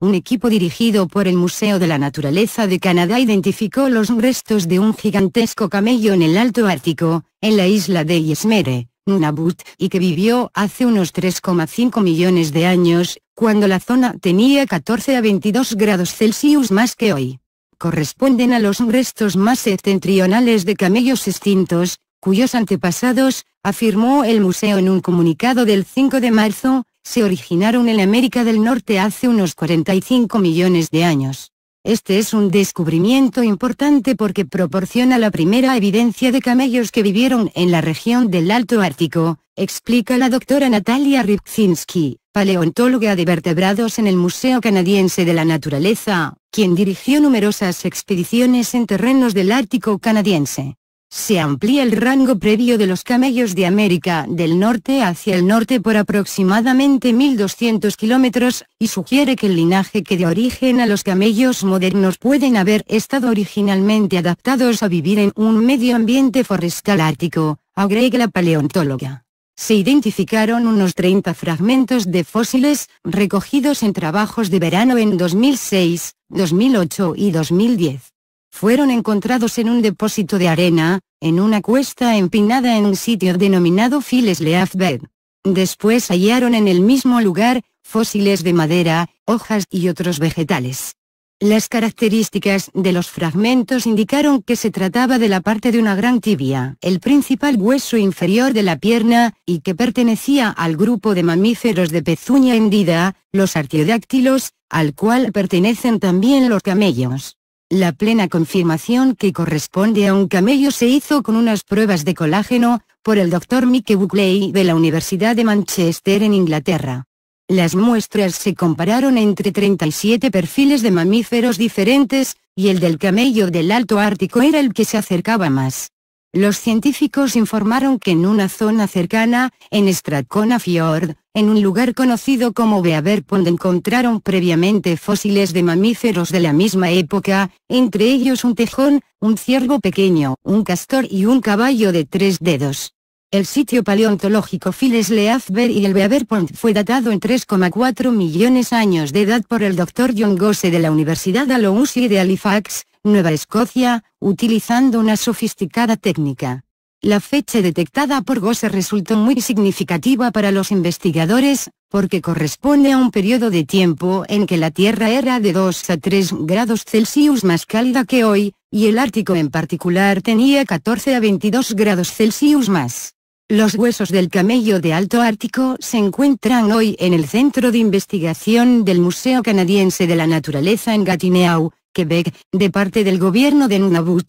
un equipo dirigido por el Museo de la Naturaleza de Canadá identificó los restos de un gigantesco camello en el Alto Ártico, en la isla de Yesmere, Nunavut, y que vivió hace unos 3,5 millones de años, cuando la zona tenía 14 a 22 grados Celsius más que hoy. Corresponden a los restos más septentrionales de camellos extintos, cuyos antepasados, afirmó el museo en un comunicado del 5 de marzo, se originaron en América del Norte hace unos 45 millones de años. Este es un descubrimiento importante porque proporciona la primera evidencia de camellos que vivieron en la región del Alto Ártico, explica la doctora Natalia Rybczynski, paleontóloga de vertebrados en el Museo Canadiense de la Naturaleza, quien dirigió numerosas expediciones en terrenos del Ártico canadiense. Se amplía el rango previo de los camellos de América del Norte hacia el norte por aproximadamente 1200 kilómetros, y sugiere que el linaje que dio origen a los camellos modernos pueden haber estado originalmente adaptados a vivir en un medio ambiente forestal ártico, agrega la paleontóloga. Se identificaron unos 30 fragmentos de fósiles, recogidos en trabajos de verano en 2006, 2008 y 2010 fueron encontrados en un depósito de arena, en una cuesta empinada en un sitio denominado Files Bed. Después hallaron en el mismo lugar, fósiles de madera, hojas y otros vegetales. Las características de los fragmentos indicaron que se trataba de la parte de una gran tibia, el principal hueso inferior de la pierna, y que pertenecía al grupo de mamíferos de pezuña hendida, los artiodáctilos, al cual pertenecen también los camellos. La plena confirmación que corresponde a un camello se hizo con unas pruebas de colágeno, por el doctor Mike Buckley de la Universidad de Manchester en Inglaterra. Las muestras se compararon entre 37 perfiles de mamíferos diferentes, y el del camello del Alto Ártico era el que se acercaba más. Los científicos informaron que en una zona cercana, en Stracona Fjord, en un lugar conocido como Beaver Pond encontraron previamente fósiles de mamíferos de la misma época, entre ellos un tejón, un ciervo pequeño, un castor y un caballo de tres dedos. El sitio paleontológico Files Leathberg y el Beaver Pond fue datado en 3,4 millones de años de edad por el Dr. John Gosse de la Universidad y de Halifax, Nueva Escocia, utilizando una sofisticada técnica. La fecha detectada por Gose resultó muy significativa para los investigadores, porque corresponde a un periodo de tiempo en que la Tierra era de 2 a 3 grados Celsius más cálida que hoy, y el Ártico en particular tenía 14 a 22 grados Celsius más. Los huesos del camello de Alto Ártico se encuentran hoy en el Centro de Investigación del Museo Canadiense de la Naturaleza en Gatineau, Quebec, de parte del gobierno de Nunavut.